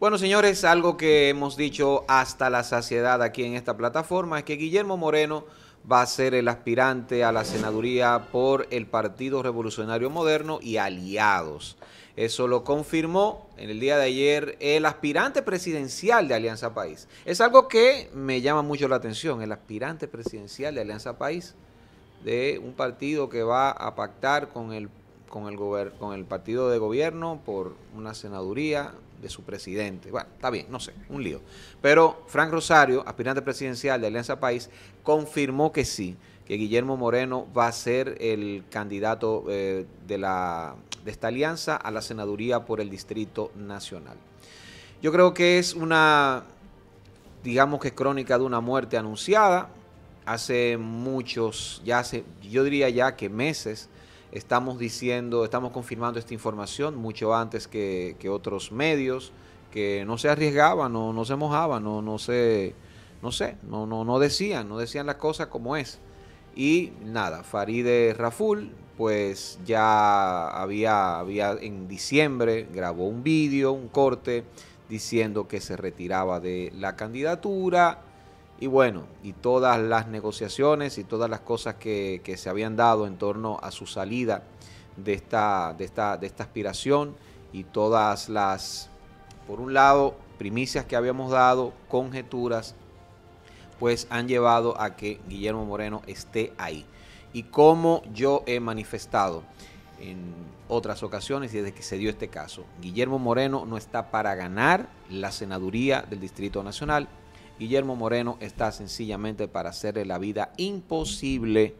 Bueno, señores, algo que hemos dicho hasta la saciedad aquí en esta plataforma es que Guillermo Moreno va a ser el aspirante a la senaduría por el Partido Revolucionario Moderno y aliados. Eso lo confirmó en el día de ayer el aspirante presidencial de Alianza País. Es algo que me llama mucho la atención, el aspirante presidencial de Alianza País, de un partido que va a pactar con el con el, con el partido de gobierno por una senaduría de su presidente. Bueno, está bien, no sé, un lío. Pero Frank Rosario, aspirante presidencial de Alianza País, confirmó que sí, que Guillermo Moreno va a ser el candidato eh, de, la, de esta alianza a la senaduría por el Distrito Nacional. Yo creo que es una, digamos que es crónica de una muerte anunciada. Hace muchos, ya hace, yo diría ya que meses, estamos diciendo, estamos confirmando esta información mucho antes que, otros medios que no se arriesgaban, no, no se mojaban, no, no se, no sé, no, no, no decían, no decían las cosas como es. Y nada, Faride Raful, pues ya había, había en diciembre grabó un vídeo, un corte, diciendo que se retiraba de la candidatura y bueno, y todas las negociaciones y todas las cosas que, se habían dado en torno a su salida de esta, de esta, de esta aspiración y todas las, por un lado, primicias que habíamos dado, conjeturas, pues han llevado a que Guillermo Moreno esté ahí. Y como yo he manifestado en otras ocasiones y desde que se dio este caso, Guillermo Moreno no está para ganar la senaduría del Distrito Nacional, Guillermo Moreno está sencillamente para hacerle la vida imposible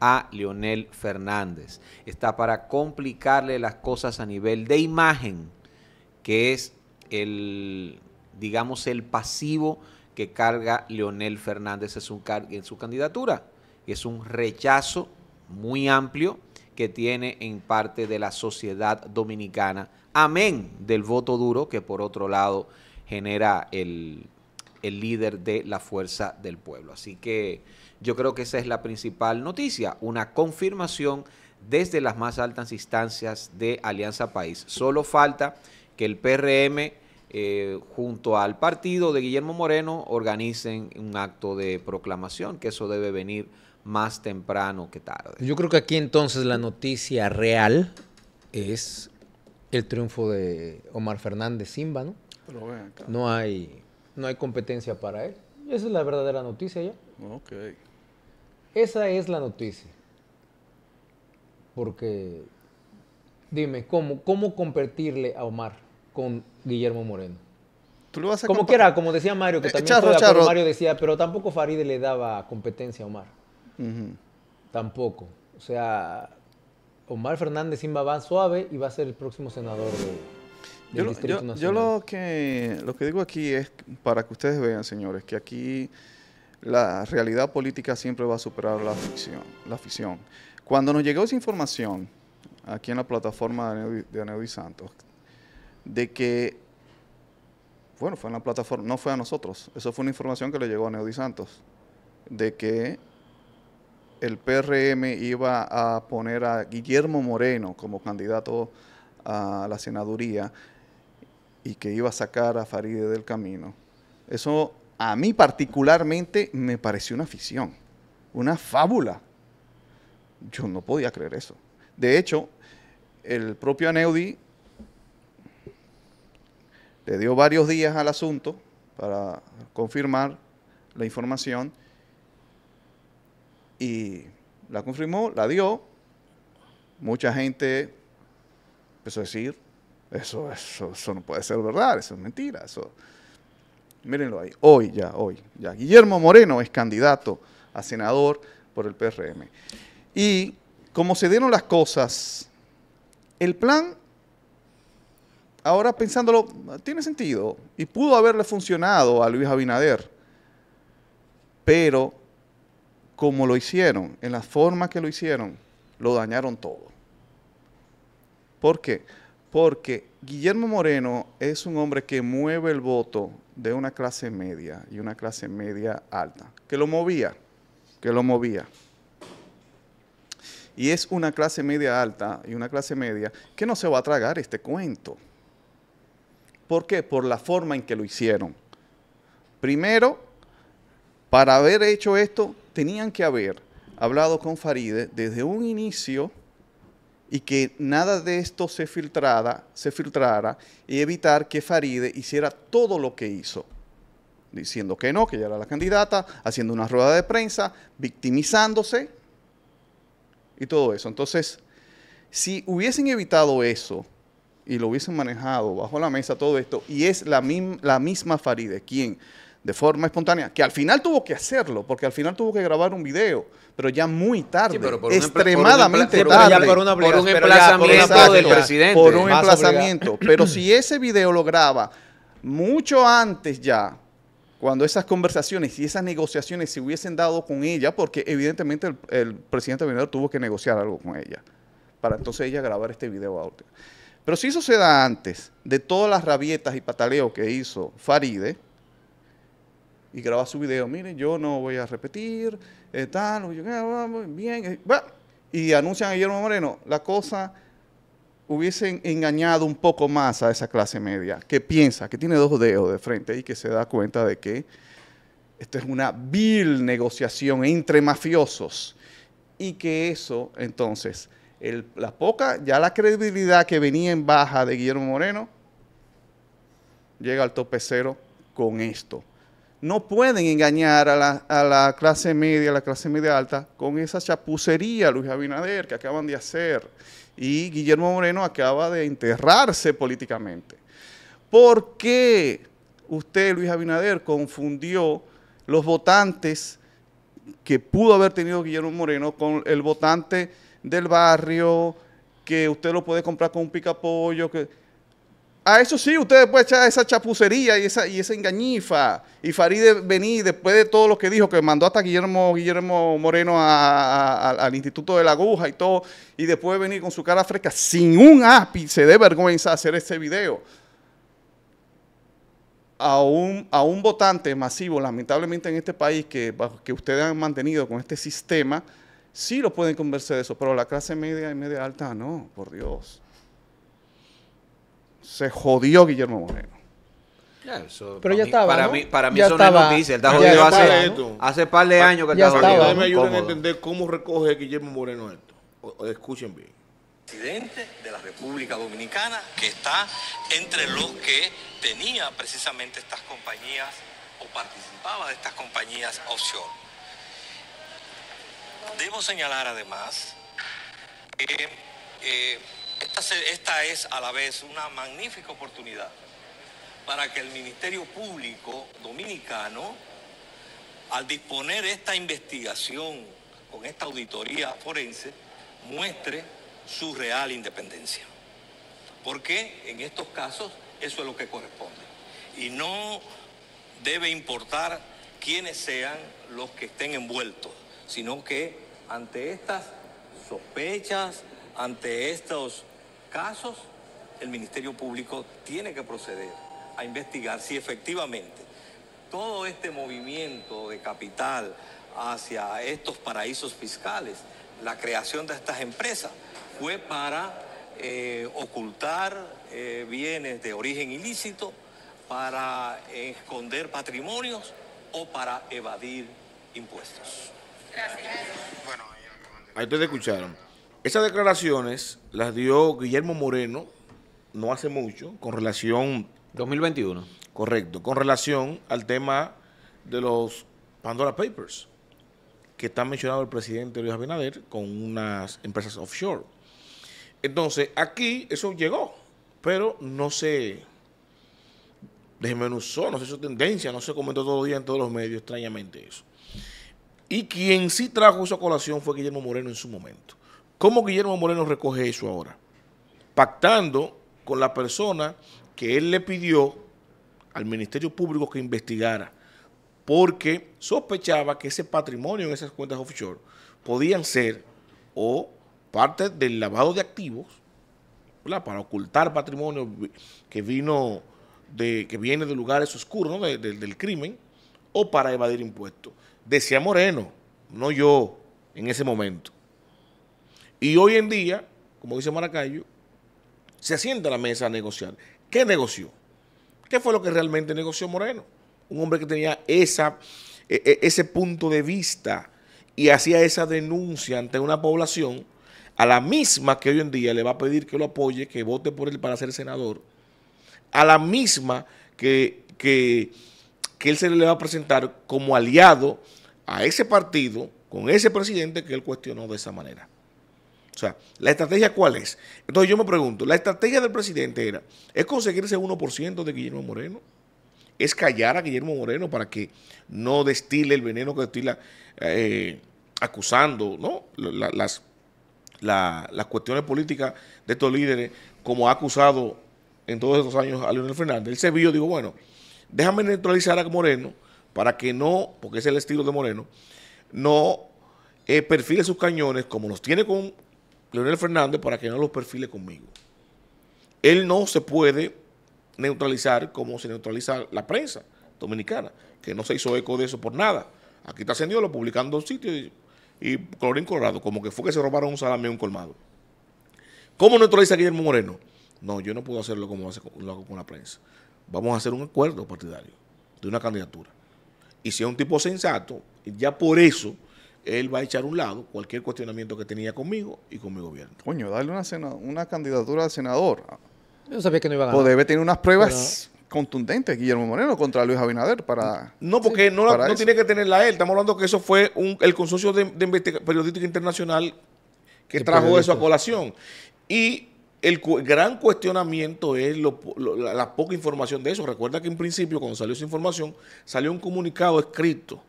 a Leonel Fernández. Está para complicarle las cosas a nivel de imagen, que es el, digamos, el pasivo que carga Leonel Fernández en su, en su candidatura. Es un rechazo muy amplio que tiene en parte de la sociedad dominicana. Amén del voto duro que por otro lado genera el, el líder de la fuerza del pueblo. Así que yo creo que esa es la principal noticia, una confirmación desde las más altas instancias de Alianza País. Solo falta que el PRM eh, junto al partido de Guillermo Moreno organicen un acto de proclamación, que eso debe venir más temprano que tarde. Yo creo que aquí entonces la noticia real es el triunfo de Omar Fernández Simba, ¿no? No hay no hay competencia para él. Esa es la verdadera noticia ya. Ok. Esa es la noticia. Porque, dime, ¿cómo, cómo competirle a Omar con Guillermo Moreno? ¿Tú lo vas a como quiera, como decía Mario, que eh, también charro, Mario decía, pero tampoco Faride le daba competencia a Omar. Tampoco. O sea, Omar Fernández Simba va suave y va a ser el próximo senador de, yo, lo, que, lo que digo aquí es para que ustedes vean, señores, que aquí la realidad política siempre va a superar la ficción. La ficción. Cuando nos llegó esa información aquí en la plataforma de Aneudis Santos, de que, bueno, fue en la plataforma, no fue a nosotros, eso fue una información que le llegó a Aneudis Santos, de que el PRM iba a poner a Guillermo Moreno como candidato a la senaduría y que iba a sacar a Faride del camino. Eso a mí particularmente me pareció una ficción, una fábula. Yo no podía creer eso. De hecho, el propio Aneudi le dio varios días al asunto para confirmar la información y la confirmó, la dio. Mucha gente empezó a decir, eso, eso, no puede ser verdad, eso es mentira. Eso. Mírenlo ahí, hoy ya, hoy ya. Guillermo Moreno es candidato a senador por el PRM. Y como se dieron las cosas, el plan, ahora pensándolo, tiene sentido y pudo haberle funcionado a Luis Abinader, pero como lo hicieron, en la forma que lo hicieron, lo dañaron todo. ¿Por qué? Porque Guillermo Moreno es un hombre que mueve el voto de una clase media y una clase media alta, que lo movía, que lo movía. Y es una clase media alta y una clase media que no se va a tragar este cuento. ¿Por qué? Por la forma en que lo hicieron. Primero, para haber hecho esto, tenían que haber hablado con Faride desde un inicio y que nada de esto se filtrara, se filtrara y evitar que Faride hiciera todo lo que hizo, diciendo que no, que ella era la candidata, haciendo una rueda de prensa, victimizándose y todo eso. Entonces, si hubiesen evitado eso y lo hubiesen manejado bajo la mesa todo esto, y es la, la misma Faride quien de forma espontánea, que al final tuvo que hacerlo, porque al final tuvo que grabar un video, pero ya muy tarde, extremadamente tarde. Por, un emplazamiento del presidente. Por un emplazamiento. Pero si ese video lo graba mucho antes ya, cuando esas conversaciones y esas negociaciones se hubiesen dado con ella, porque evidentemente el, presidente Abinader tuvo que negociar algo con ella, para entonces ella grabar este video ahora Pero si eso se da antes de todas las rabietas y pataleos que hizo Faride, y graba su video. Miren, yo no voy a repetir, eh, tal, ah, ah, ah, bien, eh, y anuncian a Guillermo Moreno. La cosa hubiesen engañado un poco más a esa clase media, que piensa, que tiene dos dedos de frente y que se da cuenta de que esto es una vil negociación entre mafiosos y que eso, entonces, la poca, ya la credibilidad que venía en baja de Guillermo Moreno, llega al tope cero con esto no pueden engañar a la, clase media, a la clase media alta, con esa chapucería, Luis Abinader, que acaban de hacer. Y Guillermo Moreno acaba de enterrarse políticamente. ¿Por qué usted, Luis Abinader, confundió los votantes que pudo haber tenido Guillermo Moreno con el votante del barrio, que usted lo puede comprar con un picapollo? Que, a eso sí, ustedes pueden echar esa chapucería y esa, y esa engañifa. Y Faride venir después de todo lo que dijo, que mandó hasta Guillermo, Guillermo Moreno al Instituto de la Aguja y todo, y después venir con su cara fresca, sin un ápice de vergüenza, hacer ese video. A un, a un votante masivo, lamentablemente en este país, que, que ustedes han mantenido con este sistema, sí lo pueden convencer de eso, pero la clase media y media alta no, por Dios se jodió Guillermo Moreno. pero ya estaba. Para mí, para mí hace, par de años que está jodido. me a entender cómo recoge Guillermo Moreno esto. escuchen bien. Presidente de la República Dominicana que está entre los que tenía precisamente estas compañías o participaba de estas compañías offshore. Debo señalar además que. Eh, esta es a la vez una magnífica oportunidad para que el Ministerio Público Dominicano, al disponer esta investigación con esta auditoría forense, muestre su real independencia. Porque en estos casos eso es lo que corresponde. Y no debe importar quiénes sean los que estén envueltos, sino que ante estas sospechas, ante estos casos, el Ministerio Público tiene que proceder a investigar si efectivamente todo este movimiento de capital hacia estos paraísos fiscales, la creación de estas empresas, fue para eh, ocultar eh, bienes de origen ilícito, para esconder patrimonios o para evadir impuestos. Gracias. ahí ustedes escucharon. Esas declaraciones las dio Guillermo Moreno no hace mucho con relación... 2021. Correcto, con relación al tema de los Pandora Papers que está mencionado el presidente Luis Abinader con unas empresas offshore. Entonces, aquí eso llegó, pero no se desmenuzó, no se hizo tendencia, no se comentó todo el día en todos los medios, extrañamente eso. Y quien sí trajo esa colación fue Guillermo Moreno en su momento. ¿Cómo Guillermo Moreno recoge eso ahora? Pactando con la persona que él le pidió al Ministerio Público que investigara, porque sospechaba que ese patrimonio en esas cuentas offshore podían ser o parte del lavado de activos, para ocultar patrimonio que vino de, que viene de lugares oscuros, del crimen, o para evadir impuestos. Decía Moreno, no yo, en ese momento. Y hoy en día, como dice Maracayo, se asienta a la mesa a negociar. ¿Qué negoció? ¿Qué fue lo que realmente negoció Moreno? Un hombre que tenía esa, e, e, ese punto de vista y hacía esa denuncia ante una población a la misma que hoy en día le va a pedir que lo apoye, que vote por él para ser senador, a la misma que, que él se le va a presentar como aliado a ese partido con ese presidente que él cuestionó de esa manera. O sea, ¿la estrategia cuál es? Entonces yo me pregunto, la estrategia del presidente era, ¿es ese 1% de Guillermo Moreno? ¿Es callar a Guillermo Moreno para que no destile el veneno que destila eh, acusando las, las cuestiones políticas de estos líderes como ha acusado en todos estos años a Leonel Fernández? El sevillo dijo, digo, bueno, déjame neutralizar a Moreno para que no, porque es el estilo de Moreno, no eh, perfile sus cañones como los tiene con, Leonel Fernández para que no los perfile conmigo. Él no se puede neutralizar como se neutraliza la prensa dominicana, que no se hizo eco de eso por nada. Aquí está lo publicando un sitio y, y Colorín Colorado, como que fue que se robaron un salame un colmado. ¿Cómo neutraliza Guillermo Moreno? No, yo no puedo hacerlo como hace, con la prensa. Vamos a hacer un acuerdo partidario de una candidatura. Y si es un tipo sensato, ya por eso él va a echar a un lado cualquier cuestionamiento que tenía conmigo y con mi gobierno. Coño, darle una, una candidatura a senador. Yo sabía que no iba a ganar. O debe tener unas pruebas contundentes, Guillermo Moreno, contra Luis Abinader para... No, porque no, tiene que tenerla él. Estamos hablando que eso fue el consorcio de, de periodística internacional que trajo eso a colación. Y el gran cuestionamiento es la, poca información de eso. Recuerda que en principio, cuando salió esa información, salió un comunicado escrito,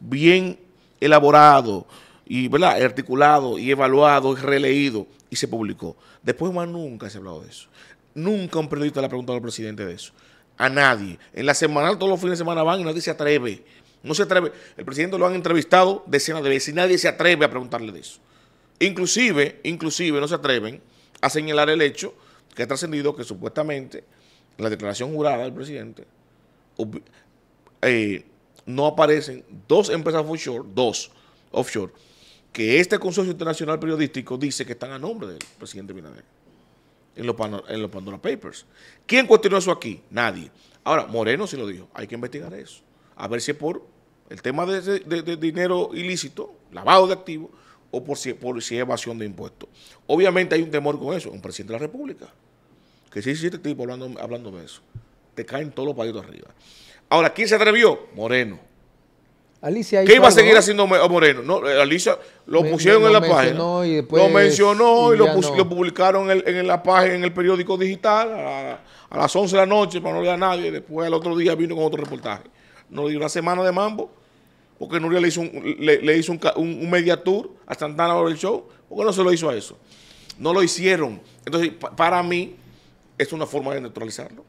bien elaborado y articulado y evaluado y releído y se publicó. Después más nunca se ha hablado de eso. Nunca un periodista le ha preguntado al presidente de eso. A nadie. En la semanal, todos los fines de semana van y nadie se atreve. No se atreve. El presidente lo han entrevistado decenas de veces y nadie se atreve a preguntarle de eso. Inclusive, inclusive no se atreven a señalar el hecho que ha trascendido que supuestamente la declaración jurada del presidente eh, no aparecen dos empresas offshore, dos offshore, que este consorcio internacional periodístico dice que están a nombre del presidente Binader en los, Pandora Papers. ¿Quién cuestionó eso aquí? Nadie. Ahora, Moreno se lo dijo, hay que investigar eso. A ver si es por el tema de, dinero ilícito, lavado de activos, o por si, por si es evasión de impuestos. Obviamente hay un temor con eso, un presidente de la República, que si sí, sí, este tipo hablando, hablando de eso, te caen todos los palitos arriba. Ahora, ¿quién se atrevió? Moreno. Alicia ¿Qué iba a seguir haciendo Moreno? No, eh, Alicia lo pusieron en la página. lo mencionó y, lo, publicaron en, la página, en el periódico digital a, las 11 de la noche para no leer a nadie. Después, al otro día vino con otro reportaje. No dio una semana de mambo porque Nuria le hizo un, le, hizo un, media tour a Santana del show, porque no se lo hizo a eso. No lo hicieron. Entonces, para mí, es una forma de neutralizarlo.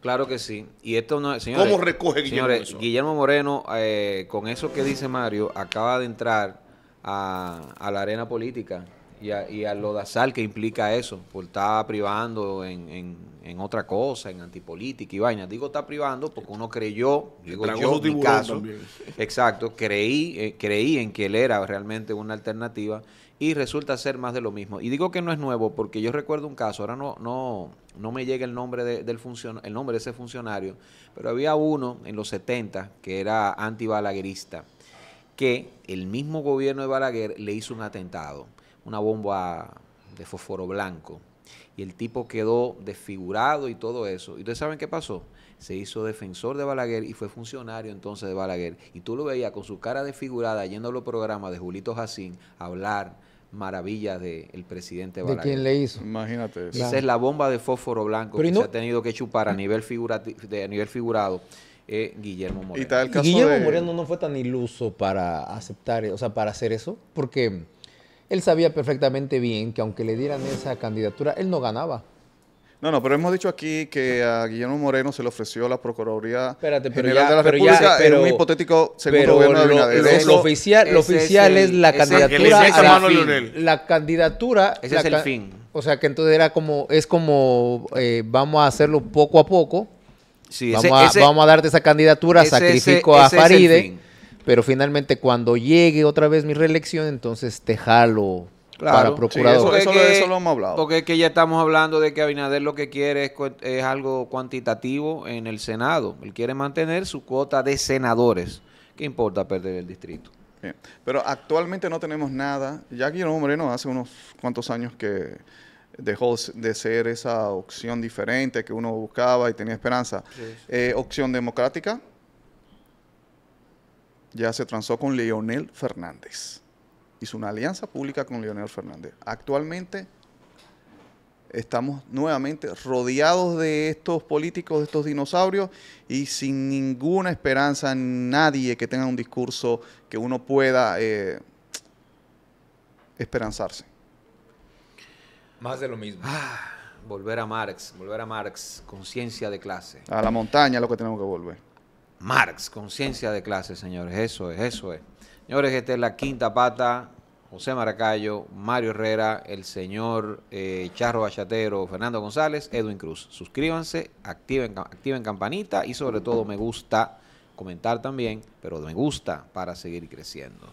Claro que sí. Y esto no, señores, ¿Cómo recoge Guillermo señores, Guillermo Moreno, eh, con eso que dice Mario, acaba de entrar a la arena política y a, y a lo que implica eso, por estar privando en, otra cosa, en antipolítica y vaina. Digo está privando porque uno creyó, digo yo, un caso, exacto, creí, eh, creí en que él era realmente una alternativa y resulta ser más de lo mismo. Y digo que no es nuevo porque yo recuerdo un caso, ahora no, no, no me llega el nombre, del el nombre de ese funcionario, pero había uno en los 70 que era antibalaguerista, que el mismo gobierno de Balaguer le hizo un atentado una bomba de fósforo blanco. Y el tipo quedó desfigurado y todo eso. ¿Y ustedes saben qué pasó? Se hizo defensor de Balaguer y fue funcionario entonces de Balaguer. Y tú lo veías con su cara desfigurada yendo a los programas de Julito Jacín a hablar maravillas del presidente Balaguer. ¿De quién le hizo? Imagínate. Eso. Esa es la bomba de fósforo blanco que se ha tenido que chupar a nivel, de, nivel figurado. Eh, Guillermo Moreno. Guillermo Moreno no fue tan iluso para aceptar, o sea, para hacer eso, porque él sabía perfectamente bien que aunque le dieran esa candidatura, él no ganaba. No, no, pero hemos dicho aquí que a Guillermo Moreno se le ofreció la Procuraduría Espérate, pero República un hipotético segundo de Lo, lo, oficial, lo oficial es, la candidatura. la, candidatura. Ese es el fin. O sea que entonces era como, es como eh, vamos a hacerlo poco a poco. Sí, vamos, a, vamos a darte esa candidatura, sacrifico a Faride pero finalmente cuando llegue otra vez mi reelección, entonces te jalo para procurador. Claro, eso, hemos hablado. Porque es que ya estamos hablando de que Abinader lo que quiere es, algo cuantitativo en el Senado. Él quiere mantener su cuota de senadores. ¿Qué importa perder el distrito? Pero actualmente no tenemos nada. Ya Guillermo Moreno hace unos cuantos años que dejó de ser esa opción diferente que uno buscaba y tenía esperanza. Eh, opción democrática, ya se transó con Leonel Fernández. Hizo una alianza pública con Leonel Fernández. Actualmente estamos nuevamente rodeados de estos políticos, de estos dinosaurios, y sin ninguna esperanza, nadie que tenga un discurso que uno pueda eh, esperanzarse. Más de lo mismo. Ah. volver a Marx, volver a Marx, conciencia de clase. A la montaña es lo que tenemos que volver. Marx, conciencia de clase, señores. Eso es, eso es. Señores, esta es la quinta pata. José Maracayo, Mario Herrera, el señor eh, Charro Bachatero, Fernando González, Edwin Cruz. Suscríbanse, activen, activen campanita y sobre todo me gusta comentar también, pero me gusta para seguir creciendo.